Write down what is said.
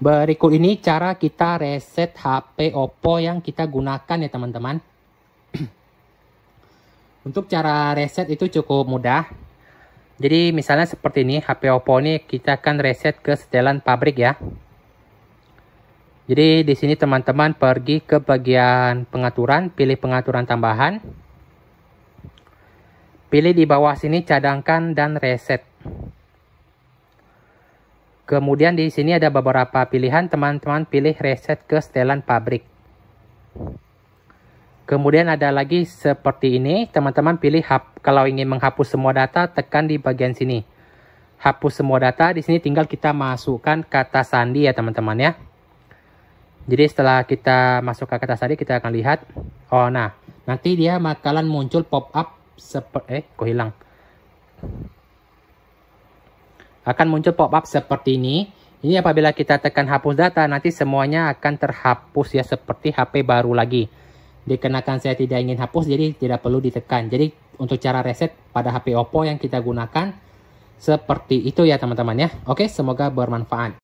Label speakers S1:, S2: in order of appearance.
S1: Berikut ini cara kita reset HP Oppo yang kita gunakan ya teman-teman. Untuk cara reset itu cukup mudah. Jadi misalnya seperti ini, HP Oppo ini kita akan reset ke setelan pabrik ya. Jadi di sini teman-teman pergi ke bagian pengaturan, pilih pengaturan tambahan. Pilih di bawah sini cadangkan dan reset. Kemudian di sini ada beberapa pilihan, teman-teman pilih reset ke setelan pabrik. Kemudian ada lagi seperti ini, teman-teman pilih hap kalau ingin menghapus semua data, tekan di bagian sini. Hapus semua data, di sini tinggal kita masukkan kata sandi ya teman-teman ya. Jadi setelah kita masuk ke kata sandi, kita akan lihat. Oh nah, nanti dia bakalan muncul pop up, seperti eh kok hilang akan muncul pop-up seperti ini. Ini apabila kita tekan hapus data, nanti semuanya akan terhapus ya seperti HP baru lagi. Dikenakan saya tidak ingin hapus, jadi tidak perlu ditekan. Jadi untuk cara reset pada HP Oppo yang kita gunakan, seperti itu ya teman-teman ya. Oke, semoga bermanfaat.